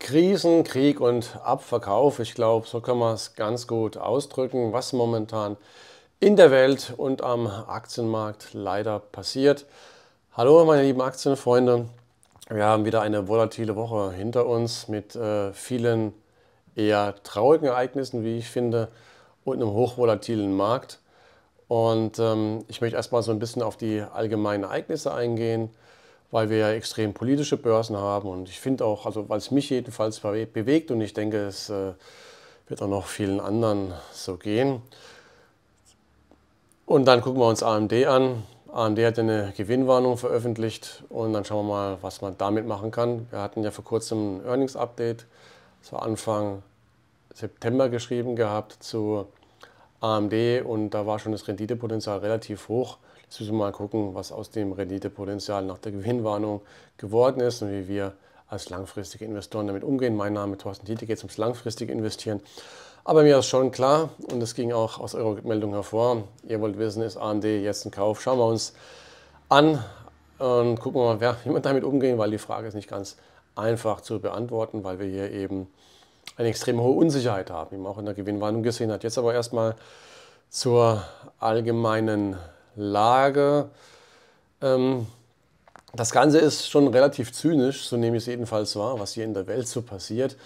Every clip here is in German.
Krisen, Krieg und Abverkauf. Ich glaube, so kann man es ganz gut ausdrücken, was momentan in der Welt und am Aktienmarkt leider passiert. Hallo meine lieben Aktienfreunde. Wir haben wieder eine volatile Woche hinter uns mit äh, vielen eher traurigen Ereignissen, wie ich finde, und einem hochvolatilen Markt. Und ähm, ich möchte erstmal so ein bisschen auf die allgemeinen Ereignisse eingehen weil wir ja extrem politische Börsen haben. Und ich finde auch, also weil es mich jedenfalls bewegt und ich denke, es äh, wird auch noch vielen anderen so gehen. Und dann gucken wir uns AMD an. AMD hat eine Gewinnwarnung veröffentlicht und dann schauen wir mal, was man damit machen kann. Wir hatten ja vor kurzem ein Earnings Update, das war Anfang September geschrieben gehabt zu AMD und da war schon das Renditepotenzial relativ hoch. Jetzt müssen wir mal gucken, was aus dem Renditepotenzial nach der Gewinnwarnung geworden ist und wie wir als langfristige Investoren damit umgehen. Mein Name ist Thorsten Tiete, geht es ums langfristige Investieren. Aber mir ist schon klar, und es ging auch aus eurer Meldung hervor, ihr wollt wissen, ist AMD jetzt ein Kauf? Schauen wir uns an und gucken wir mal, wie wir damit umgehen, weil die Frage ist nicht ganz einfach zu beantworten, weil wir hier eben eine extrem hohe Unsicherheit haben, wie man auch in der Gewinnwarnung gesehen hat. Jetzt aber erstmal zur allgemeinen Lage. Ähm, das Ganze ist schon relativ zynisch, so nehme ich es jedenfalls wahr, was hier in der Welt so passiert.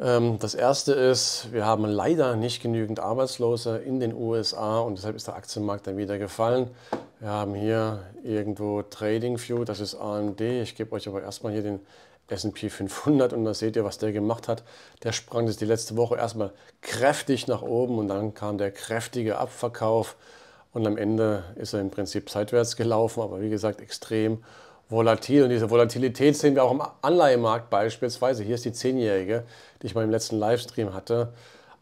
Ähm, das erste ist, wir haben leider nicht genügend Arbeitslose in den USA und deshalb ist der Aktienmarkt dann wieder gefallen. Wir haben hier irgendwo Trading View, das ist AMD. Ich gebe euch aber erstmal hier den S&P 500 und da seht ihr, was der gemacht hat. Der sprang das die letzte Woche erstmal kräftig nach oben und dann kam der kräftige Abverkauf. Und am Ende ist er im Prinzip seitwärts gelaufen, aber wie gesagt extrem volatil. Und diese Volatilität sehen wir auch im Anleihemarkt beispielsweise. Hier ist die 10-jährige, die ich mal im letzten Livestream hatte,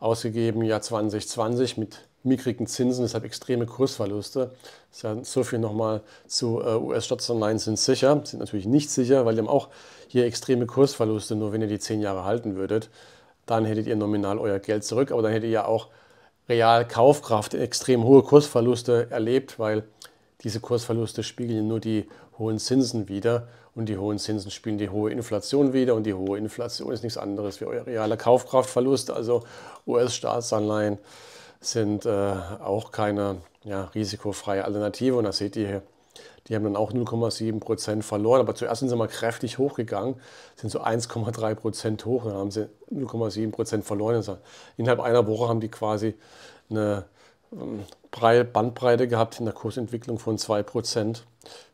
ausgegeben im Jahr 2020 mit mickrigen Zinsen, deshalb extreme Kursverluste. Das ist ja so viel nochmal zu äh, US-Staatsanleihen sind sicher, sind natürlich nicht sicher, weil die haben auch hier extreme Kursverluste, nur wenn ihr die 10 Jahre halten würdet, dann hättet ihr nominal euer Geld zurück, aber dann hättet ihr ja auch Realkaufkraft extrem hohe Kursverluste erlebt, weil diese Kursverluste spiegeln nur die hohen Zinsen wider und die hohen Zinsen spielen die hohe Inflation wider und die hohe Inflation ist nichts anderes wie euer realer Kaufkraftverlust. Also US-Staatsanleihen sind äh, auch keine ja, risikofreie Alternative und das seht ihr hier die haben dann auch 0,7 Prozent verloren, aber zuerst sind sie mal kräftig hochgegangen, sind so 1,3 Prozent hoch, dann haben sie 0,7 Prozent verloren. Also innerhalb einer Woche haben die quasi eine ähm, Bandbreite gehabt in der Kursentwicklung von 2 Prozent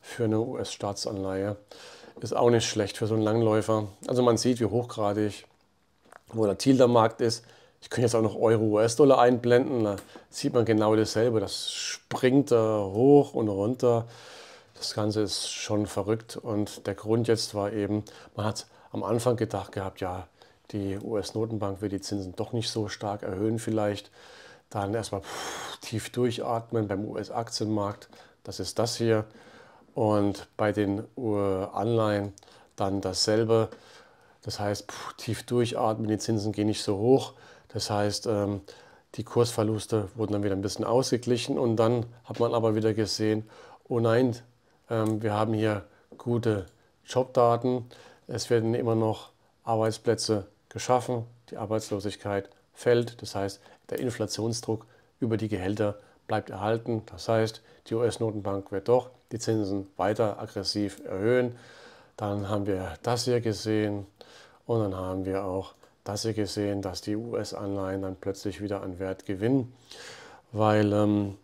für eine US-Staatsanleihe. Ist auch nicht schlecht für so einen Langläufer. Also man sieht, wie hochgradig volatil der Markt ist. Ich könnte jetzt auch noch Euro-US-Dollar einblenden. Da sieht man genau dasselbe. Das springt da hoch und runter. Das Ganze ist schon verrückt. Und der Grund jetzt war eben, man hat am Anfang gedacht gehabt, ja, die US-Notenbank wird die Zinsen doch nicht so stark erhöhen vielleicht. Dann erstmal tief durchatmen beim US-Aktienmarkt. Das ist das hier. Und bei den Anleihen dann dasselbe. Das heißt, pff, tief durchatmen, die Zinsen gehen nicht so hoch. Das heißt, ähm, die Kursverluste wurden dann wieder ein bisschen ausgeglichen und dann hat man aber wieder gesehen, oh nein, ähm, wir haben hier gute Jobdaten, es werden immer noch Arbeitsplätze geschaffen, die Arbeitslosigkeit fällt, das heißt, der Inflationsdruck über die Gehälter bleibt erhalten, das heißt, die US-Notenbank wird doch die Zinsen weiter aggressiv erhöhen. Dann haben wir das hier gesehen und dann haben wir auch dass sie gesehen, dass die US-Anleihen dann plötzlich wieder an Wert gewinnen, weil ähm,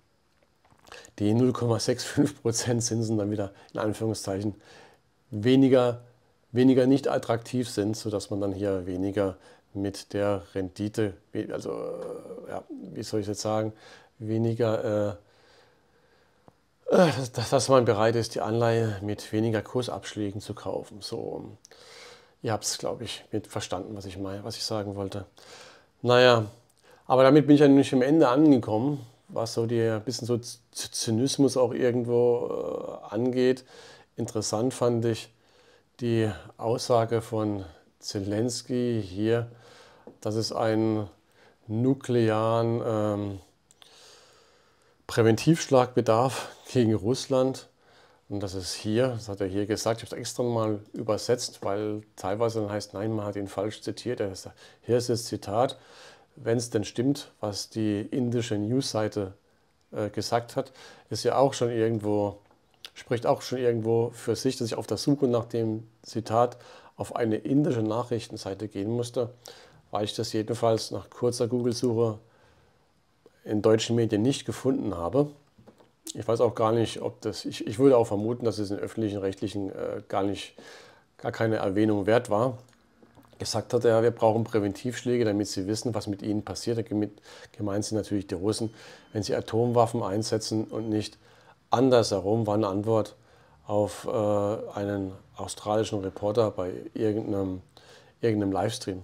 die 0,65% Zinsen dann wieder in Anführungszeichen weniger, weniger nicht attraktiv sind, sodass man dann hier weniger mit der Rendite, also äh, ja, wie soll ich jetzt sagen, weniger, äh, äh, dass, dass man bereit ist, die Anleihe mit weniger Kursabschlägen zu kaufen. So. Ihr habt es, glaube ich, mit verstanden, was ich meine, was ich sagen wollte. Naja, aber damit bin ich ja nicht am Ende angekommen, was so der bisschen so Zynismus auch irgendwo äh, angeht. Interessant fand ich die Aussage von Zelensky hier, dass es einen nuklearen ähm, Präventivschlag bedarf gegen Russland. Und das ist hier, das hat er hier gesagt, ich habe es extra mal übersetzt, weil teilweise dann heißt, nein, man hat ihn falsch zitiert. hier ist das Zitat, wenn es denn stimmt, was die indische Newsseite äh, gesagt hat, ist ja auch schon irgendwo, spricht auch schon irgendwo für sich, dass ich auf der Suche nach dem Zitat auf eine indische Nachrichtenseite gehen musste, weil ich das jedenfalls nach kurzer Google-Suche in deutschen Medien nicht gefunden habe. Ich weiß auch gar nicht, ob das, ich, ich würde auch vermuten, dass es in öffentlichen, rechtlichen äh, gar nicht, gar keine Erwähnung wert war. Gesagt hat er, wir brauchen Präventivschläge, damit sie wissen, was mit ihnen passiert. gemeint sind natürlich die Russen, wenn sie Atomwaffen einsetzen und nicht andersherum, war eine Antwort auf äh, einen australischen Reporter bei irgendeinem, irgendeinem Livestream.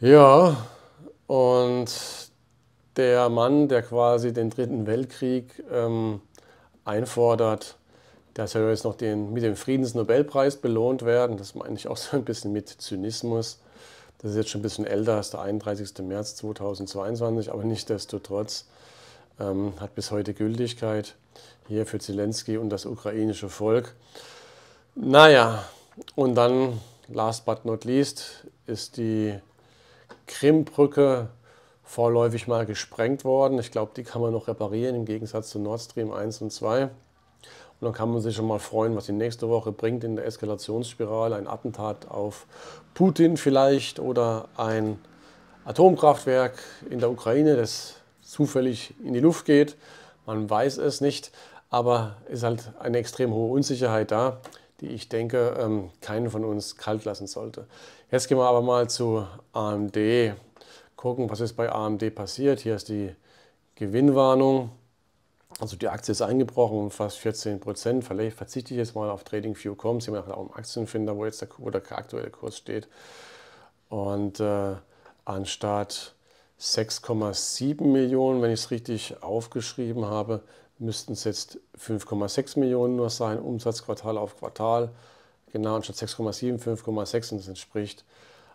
Ja, und der Mann, der quasi den Dritten Weltkrieg ähm, einfordert, der soll jetzt noch den, mit dem Friedensnobelpreis belohnt werden. Das meine ich auch so ein bisschen mit Zynismus. Das ist jetzt schon ein bisschen älter, ist der 31. März 2022, aber nichtdestotrotz ähm, hat bis heute Gültigkeit hier für Zelensky und das ukrainische Volk. Naja, und dann, last but not least, ist die Krimbrücke vorläufig mal gesprengt worden. Ich glaube, die kann man noch reparieren im Gegensatz zu Nord Stream 1 und 2. Und dann kann man sich schon mal freuen, was die nächste Woche bringt in der Eskalationsspirale. Ein Attentat auf Putin vielleicht oder ein Atomkraftwerk in der Ukraine, das zufällig in die Luft geht. Man weiß es nicht, aber ist halt eine extrem hohe Unsicherheit da, die ich denke, ähm, keinen von uns kalt lassen sollte. Jetzt gehen wir aber mal zu AMD gucken, was ist bei AMD passiert. Hier ist die Gewinnwarnung. Also die Aktie ist eingebrochen um fast 14 Prozent. Vielleicht verzichte ich jetzt mal auf TradingView.com. Sie haben nachher auch einen Aktienfinder, wo jetzt der, wo der aktuelle Kurs steht. Und äh, anstatt 6,7 Millionen, wenn ich es richtig aufgeschrieben habe, müssten es jetzt 5,6 Millionen nur sein, Umsatzquartal auf Quartal. Genau, anstatt 6,7, 5,6 und das entspricht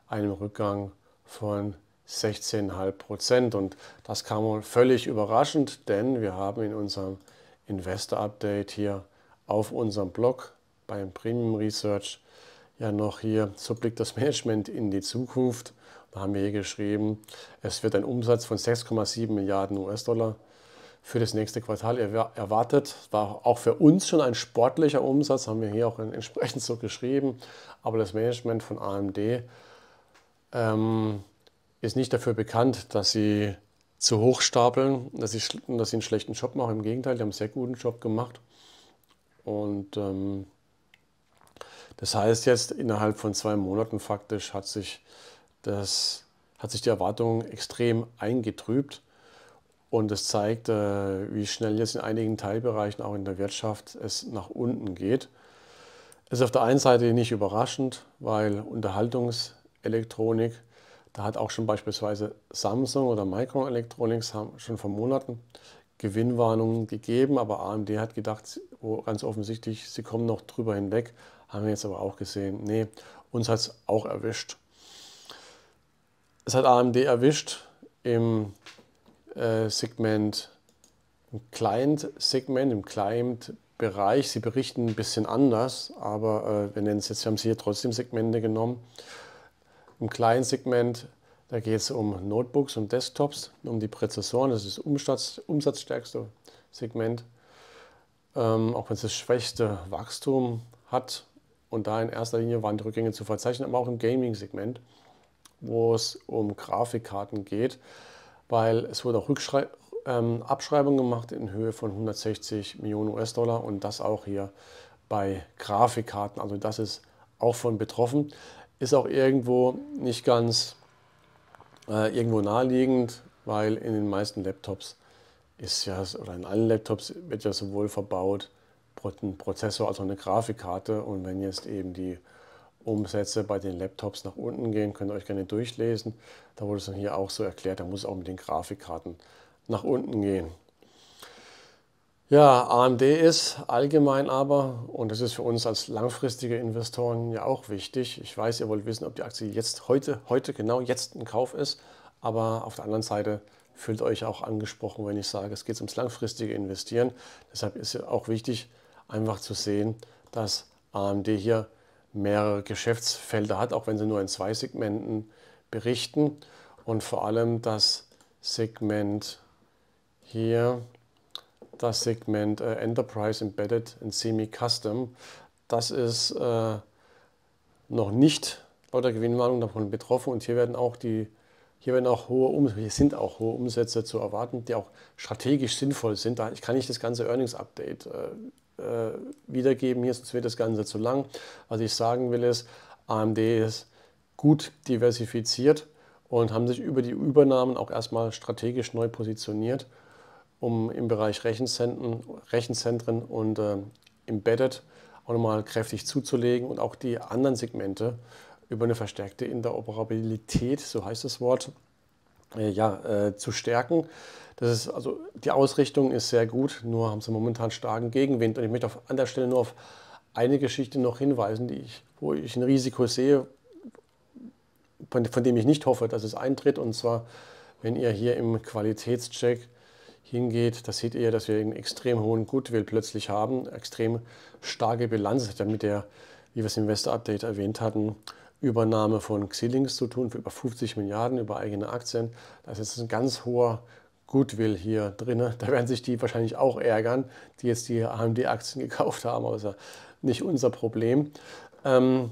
einem Rückgang von 16,5 Prozent. Und das kam völlig überraschend, denn wir haben in unserem Investor Update hier auf unserem Blog beim Premium Research ja noch hier, so blickt das Management in die Zukunft. Da haben wir hier geschrieben, es wird ein Umsatz von 6,7 Milliarden US-Dollar für das nächste Quartal erwartet. War auch für uns schon ein sportlicher Umsatz, haben wir hier auch entsprechend so geschrieben. Aber das Management von AMD ähm, ist nicht dafür bekannt, dass sie zu hoch stapeln, dass sie, dass sie einen schlechten Job machen. Im Gegenteil, die haben einen sehr guten Job gemacht. Und ähm, das heißt jetzt, innerhalb von zwei Monaten faktisch hat sich, das, hat sich die Erwartung extrem eingetrübt. Und es zeigt, äh, wie schnell jetzt in einigen Teilbereichen, auch in der Wirtschaft, es nach unten geht. Es ist auf der einen Seite nicht überraschend, weil Unterhaltungselektronik da hat auch schon beispielsweise Samsung oder Microelectronics haben schon vor Monaten Gewinnwarnungen gegeben, aber AMD hat gedacht, oh, ganz offensichtlich, sie kommen noch drüber hinweg, haben wir jetzt aber auch gesehen, nee, uns hat es auch erwischt. Es hat AMD erwischt im äh, Segment, im Client-Segment, im Client-Bereich. Sie berichten ein bisschen anders, aber äh, wir nennen es jetzt, wir haben sie hier trotzdem Segmente genommen. Im kleinen Segment, da geht es um Notebooks und Desktops, um die Präzessoren, das ist das umsatzstärkste Segment. Ähm, auch wenn es das schwächste Wachstum hat und da in erster Linie waren die Rückgänge zu verzeichnen, aber auch im Gaming-Segment, wo es um Grafikkarten geht, weil es wurde auch ähm, Abschreibungen gemacht in Höhe von 160 Millionen US-Dollar und das auch hier bei Grafikkarten. Also das ist auch von betroffen. Ist auch irgendwo nicht ganz äh, irgendwo naheliegend, weil in den meisten Laptops ist ja, oder in allen Laptops wird ja sowohl verbaut ein Prozessor als auch eine Grafikkarte. Und wenn jetzt eben die Umsätze bei den Laptops nach unten gehen, könnt ihr euch gerne durchlesen. Da wurde es dann hier auch so erklärt, da muss es auch mit den Grafikkarten nach unten gehen. Ja, AMD ist allgemein aber, und das ist für uns als langfristige Investoren ja auch wichtig, ich weiß, ihr wollt wissen, ob die Aktie jetzt heute, heute genau jetzt ein Kauf ist, aber auf der anderen Seite fühlt euch auch angesprochen, wenn ich sage, es geht ums langfristige Investieren. Deshalb ist es auch wichtig, einfach zu sehen, dass AMD hier mehrere Geschäftsfelder hat, auch wenn sie nur in zwei Segmenten berichten. Und vor allem das Segment hier das Segment äh, Enterprise Embedded und Semi-Custom. Das ist äh, noch nicht laut der Gewinnwarnung davon betroffen und hier werden auch die hier werden auch hohe Umsätze, sind auch hohe Umsätze zu erwarten, die auch strategisch sinnvoll sind. Ich kann nicht das ganze Earnings Update äh, äh, wiedergeben, hier sonst wird das Ganze zu lang. Was ich sagen will ist, AMD ist gut diversifiziert und haben sich über die Übernahmen auch erstmal strategisch neu positioniert um im Bereich Rechenzentren, Rechenzentren und äh, Embedded auch nochmal kräftig zuzulegen und auch die anderen Segmente über eine verstärkte Interoperabilität, so heißt das Wort, äh, ja, äh, zu stärken. Das ist also die Ausrichtung ist sehr gut, nur haben sie momentan starken Gegenwind. Und ich möchte auf, an der Stelle nur auf eine Geschichte noch hinweisen, die ich, wo ich ein Risiko sehe, von, von dem ich nicht hoffe, dass es eintritt. Und zwar, wenn ihr hier im Qualitätscheck hingeht, das seht ihr, dass wir einen extrem hohen Goodwill plötzlich haben, extrem starke Bilanz, damit der, wie wir es im Investor Update erwähnt hatten, Übernahme von Xilinx zu tun, für über 50 Milliarden, über eigene Aktien. Das ist ein ganz hoher Goodwill hier drin. Da werden sich die wahrscheinlich auch ärgern, die jetzt die AMD-Aktien gekauft haben, aber ist ja nicht unser Problem. Ähm,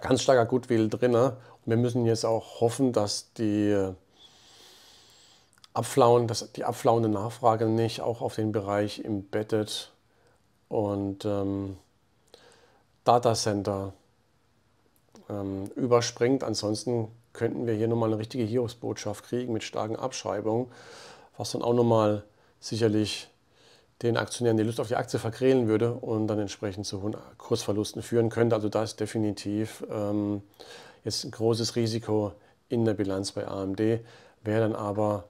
ganz starker Goodwill drin. Und wir müssen jetzt auch hoffen, dass die abflauen, dass die abflauende Nachfrage nicht auch auf den Bereich Embedded und ähm, Datacenter ähm, überspringt. Ansonsten könnten wir hier nochmal eine richtige Hiobsbotschaft kriegen mit starken Abschreibungen, was dann auch nochmal sicherlich den Aktionären die Lust auf die Aktie verkrehlen würde und dann entsprechend zu hohen Kursverlusten führen könnte. Also da ist definitiv ähm, jetzt ein großes Risiko in der Bilanz bei AMD, wäre dann aber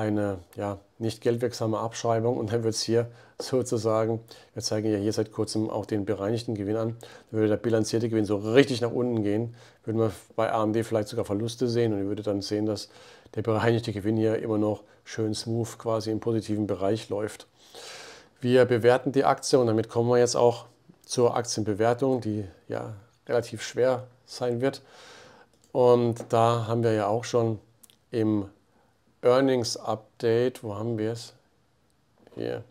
eine ja, nicht geldwirksame Abschreibung und dann wird es hier sozusagen, wir zeigen ja hier seit kurzem auch den bereinigten Gewinn an, dann würde der bilanzierte Gewinn so richtig nach unten gehen, würden wir bei AMD vielleicht sogar Verluste sehen und ihr würdet dann sehen, dass der bereinigte Gewinn hier immer noch schön smooth quasi im positiven Bereich läuft. Wir bewerten die Aktie und damit kommen wir jetzt auch zur Aktienbewertung, die ja relativ schwer sein wird. Und da haben wir ja auch schon im Earnings Update, wo haben wir es? Hier.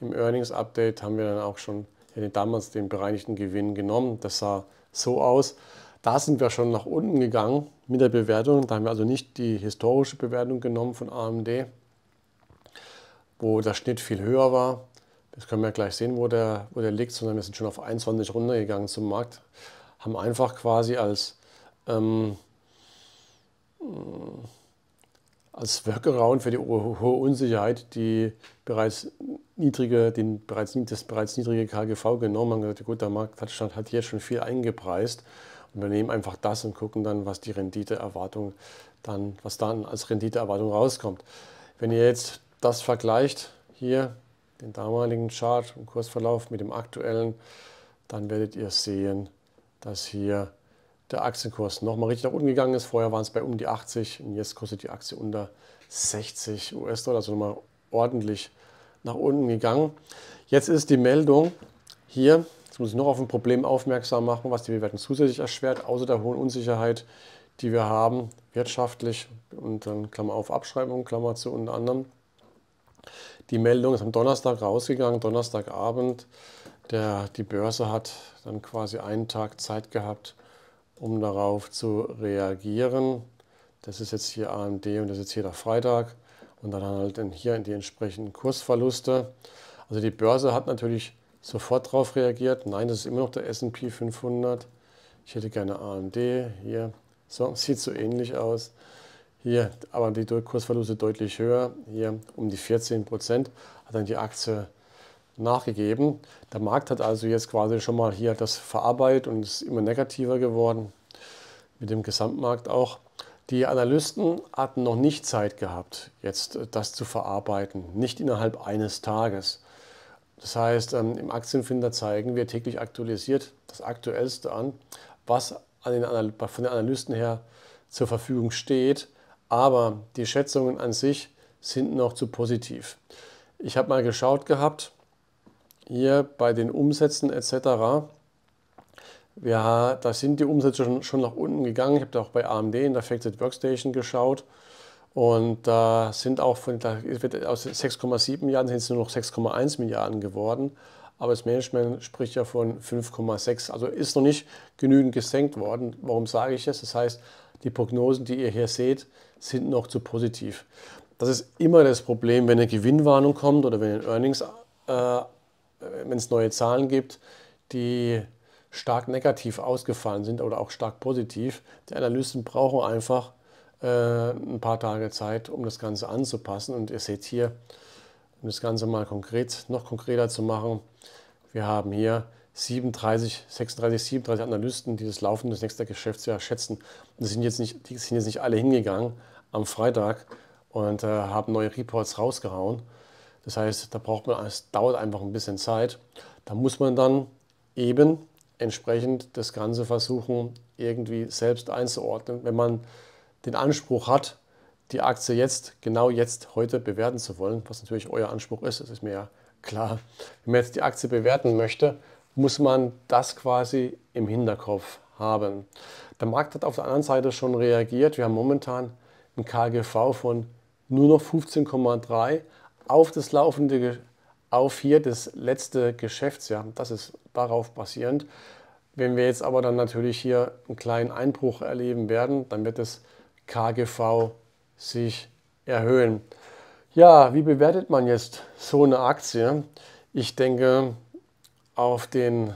Im Earnings Update haben wir dann auch schon damals den bereinigten Gewinn genommen. Das sah so aus. Da sind wir schon nach unten gegangen mit der Bewertung. Da haben wir also nicht die historische Bewertung genommen von AMD, wo der Schnitt viel höher war. Das können wir gleich sehen, wo der, wo der liegt, sondern wir sind schon auf 21 runtergegangen zum Markt. Haben einfach quasi als ähm, als Workaround für die hohe Unsicherheit die bereits niedrige, den bereits, das bereits niedrige KGV genommen und gesagt, gut, der Markt hat, hat hier schon viel eingepreist und wir nehmen einfach das und gucken dann, was die Renditeerwartung dann, was dann als Renditeerwartung rauskommt. Wenn ihr jetzt das vergleicht, hier den damaligen Chart und Kursverlauf mit dem aktuellen, dann werdet ihr sehen, dass hier der Aktienkurs nochmal richtig nach unten gegangen ist. Vorher waren es bei um die 80 und jetzt kostet die Aktie unter 60 US-Dollar, also nochmal ordentlich nach unten gegangen. Jetzt ist die Meldung hier, jetzt muss ich noch auf ein Problem aufmerksam machen, was die Bewertung zusätzlich erschwert, außer der hohen Unsicherheit, die wir haben, wirtschaftlich und dann Klammer auf Abschreibung, Klammer zu unter anderem. Die Meldung ist am Donnerstag rausgegangen, Donnerstagabend. Der, die Börse hat dann quasi einen Tag Zeit gehabt, um darauf zu reagieren. Das ist jetzt hier AMD und das ist jetzt hier der Freitag. Und dann halt hier die entsprechenden Kursverluste. Also die Börse hat natürlich sofort darauf reagiert. Nein, das ist immer noch der S&P 500. Ich hätte gerne AMD hier. So, sieht so ähnlich aus. Hier aber die Kursverluste deutlich höher. Hier um die 14 Prozent hat dann die Aktie nachgegeben. Der Markt hat also jetzt quasi schon mal hier das verarbeitet und ist immer negativer geworden mit dem Gesamtmarkt auch. Die Analysten hatten noch nicht Zeit gehabt, jetzt äh, das zu verarbeiten, nicht innerhalb eines Tages. Das heißt, ähm, im Aktienfinder zeigen wir täglich aktualisiert das Aktuellste an, was an den von den Analysten her zur Verfügung steht. Aber die Schätzungen an sich sind noch zu positiv. Ich habe mal geschaut gehabt, hier bei den Umsätzen etc. Ja, da sind die Umsätze schon, schon nach unten gegangen. Ich habe da auch bei AMD in der Factored Workstation geschaut. Und da sind auch von, da wird aus 6,7 Milliarden sind es nur noch 6,1 Milliarden geworden. Aber das Management spricht ja von 5,6. Also ist noch nicht genügend gesenkt worden. Warum sage ich das? Das heißt, die Prognosen, die ihr hier seht, sind noch zu positiv. Das ist immer das Problem, wenn eine Gewinnwarnung kommt oder wenn ein Earnings äh, äh, wenn es neue Zahlen gibt, die stark negativ ausgefallen sind oder auch stark positiv. Die Analysten brauchen einfach äh, ein paar Tage Zeit, um das Ganze anzupassen. Und ihr seht hier, um das Ganze mal konkret, noch konkreter zu machen, wir haben hier 37, 36, 37 Analysten, die das Laufen des nächsten Geschäftsjahres schätzen. Und die sind jetzt nicht, die sind jetzt nicht alle hingegangen am Freitag und äh, haben neue Reports rausgehauen. Das heißt, da braucht man, es dauert einfach ein bisschen Zeit. Da muss man dann eben entsprechend das Ganze versuchen, irgendwie selbst einzuordnen, wenn man den Anspruch hat, die Aktie jetzt, genau jetzt, heute bewerten zu wollen, was natürlich euer Anspruch ist, das ist mir ja klar. Wenn man jetzt die Aktie bewerten möchte, muss man das quasi im Hinterkopf haben. Der Markt hat auf der anderen Seite schon reagiert. Wir haben momentan ein KGV von nur noch 15,3, auf das laufende, auf hier das letzte Geschäftsjahr. Das ist darauf basierend. Wenn wir jetzt aber dann natürlich hier einen kleinen Einbruch erleben werden, dann wird das KGV sich erhöhen. Ja, wie bewertet man jetzt so eine Aktie? Ich denke, auf den,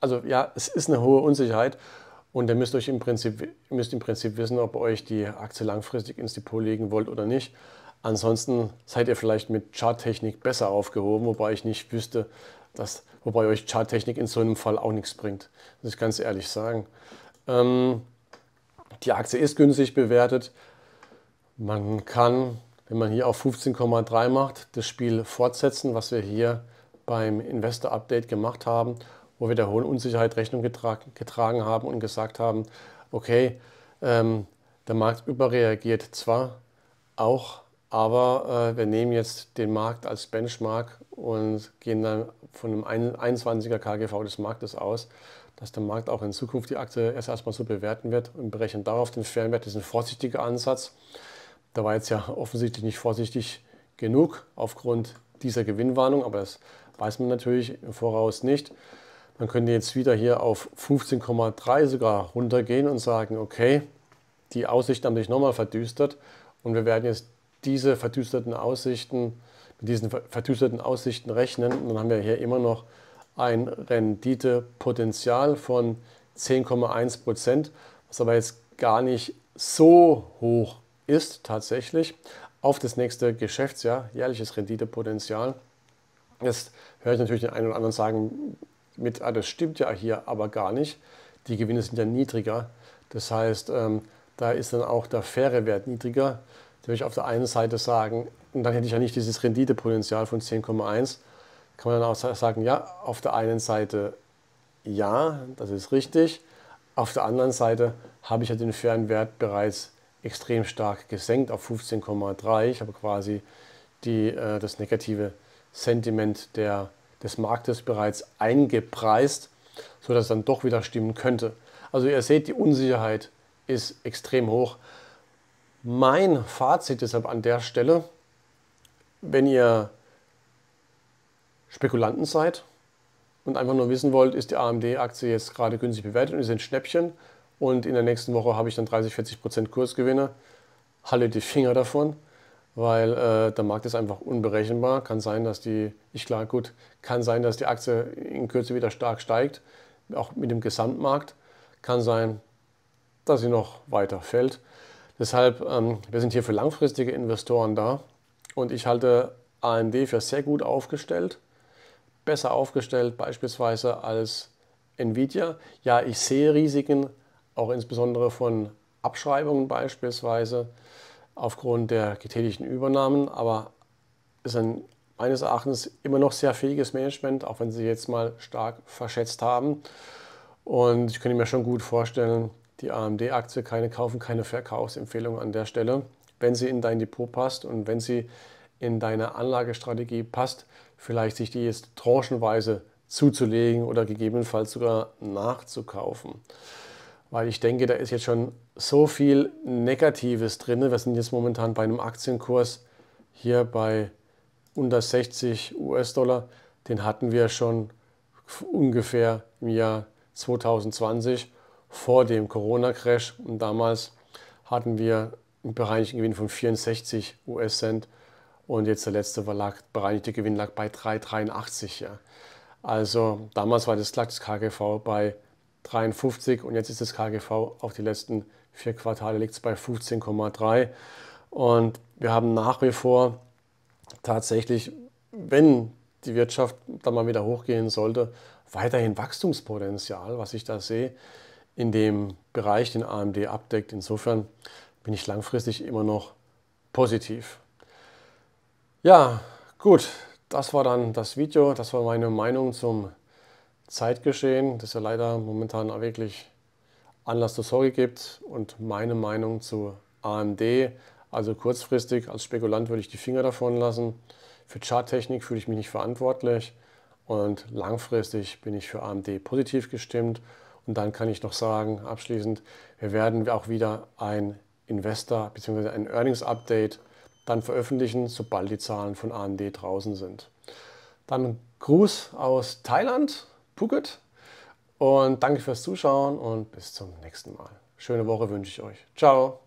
also ja, es ist eine hohe Unsicherheit und ihr müsst euch im Prinzip, müsst im Prinzip wissen, ob ihr euch die Aktie langfristig ins Depot legen wollt oder nicht. Ansonsten seid ihr vielleicht mit Charttechnik besser aufgehoben, wobei ich nicht wüsste, dass, wobei euch Charttechnik in so einem Fall auch nichts bringt. Muss ich ganz ehrlich sagen. Ähm, die Aktie ist günstig bewertet. Man kann, wenn man hier auf 15,3 macht, das Spiel fortsetzen, was wir hier beim Investor Update gemacht haben, wo wir der hohen Unsicherheit Rechnung getra getragen haben und gesagt haben, okay, ähm, der Markt überreagiert zwar auch aber äh, wir nehmen jetzt den Markt als Benchmark und gehen dann von einem 21er KGV des Marktes aus, dass der Markt auch in Zukunft die Aktie erst erstmal so bewerten wird und berechnen darauf den Fernwert. Das ist ein vorsichtiger Ansatz. Da war jetzt ja offensichtlich nicht vorsichtig genug aufgrund dieser Gewinnwarnung, aber das weiß man natürlich im Voraus nicht. Man könnte jetzt wieder hier auf 15,3 sogar runtergehen und sagen, okay, die Aussichten haben sich nochmal verdüstert und wir werden jetzt diese verdüsterten Aussichten, mit diesen verdüsterten Aussichten rechnen, dann haben wir hier immer noch ein Renditepotenzial von 10,1 Prozent, was aber jetzt gar nicht so hoch ist tatsächlich auf das nächste Geschäftsjahr, jährliches Renditepotenzial. Jetzt höre ich natürlich den einen oder anderen sagen, mit, ah, das stimmt ja hier aber gar nicht. Die Gewinne sind ja niedriger. Das heißt, ähm, da ist dann auch der faire Wert niedriger. Da würde ich auf der einen Seite sagen, und dann hätte ich ja nicht dieses Renditepotenzial von 10,1. Kann man dann auch sagen, ja, auf der einen Seite ja, das ist richtig. Auf der anderen Seite habe ich ja den fairen Wert bereits extrem stark gesenkt auf 15,3. Ich habe quasi die, äh, das negative Sentiment der, des Marktes bereits eingepreist, sodass es dann doch wieder stimmen könnte. Also ihr seht, die Unsicherheit ist extrem hoch. Mein Fazit deshalb an der Stelle, wenn ihr Spekulanten seid und einfach nur wissen wollt, ist die AMD-Aktie jetzt gerade günstig bewertet und ist ein Schnäppchen und in der nächsten Woche habe ich dann 30, 40 Prozent Kursgewinne, halle die Finger davon, weil äh, der Markt ist einfach unberechenbar. Kann sein, dass die, ich klar, gut, kann sein, dass die Aktie in Kürze wieder stark steigt, auch mit dem Gesamtmarkt. Kann sein, dass sie noch weiter fällt. Deshalb, ähm, wir sind hier für langfristige Investoren da und ich halte AMD für sehr gut aufgestellt, besser aufgestellt beispielsweise als Nvidia. Ja, ich sehe Risiken, auch insbesondere von Abschreibungen beispielsweise aufgrund der getätigten Übernahmen, aber ist ein meines Erachtens immer noch sehr fähiges Management, auch wenn sie jetzt mal stark verschätzt haben. Und ich könnte mir schon gut vorstellen, die AMD-Aktie, keine Kaufen, keine Verkaufsempfehlung an der Stelle. Wenn sie in dein Depot passt und wenn sie in deine Anlagestrategie passt, vielleicht sich die jetzt tranchenweise zuzulegen oder gegebenenfalls sogar nachzukaufen. Weil ich denke, da ist jetzt schon so viel Negatives drin. Wir sind jetzt momentan bei einem Aktienkurs hier bei unter 60 US-Dollar. Den hatten wir schon ungefähr im Jahr 2020 vor dem Corona-Crash. Und damals hatten wir einen bereinigten Gewinn von 64 US-Cent und jetzt der letzte lag, bereinigte Gewinn lag bei 3,83. Ja. Also damals war das, lag das KGV bei 53 und jetzt ist das KGV auf die letzten vier Quartale liegt bei 15,3. Und wir haben nach wie vor tatsächlich, wenn die Wirtschaft dann mal wieder hochgehen sollte, weiterhin Wachstumspotenzial, was ich da sehe in dem Bereich, den AMD abdeckt. Insofern bin ich langfristig immer noch positiv. Ja, gut, das war dann das Video. Das war meine Meinung zum Zeitgeschehen, das ja leider momentan wirklich Anlass zur Sorge gibt und meine Meinung zu AMD. Also kurzfristig als Spekulant würde ich die Finger davon lassen. Für Charttechnik fühle ich mich nicht verantwortlich und langfristig bin ich für AMD positiv gestimmt und dann kann ich noch sagen, abschließend, wir werden auch wieder ein Investor- bzw. ein Earnings-Update dann veröffentlichen, sobald die Zahlen von AMD draußen sind. Dann Gruß aus Thailand, Phuket. Und danke fürs Zuschauen und bis zum nächsten Mal. Schöne Woche wünsche ich euch. Ciao.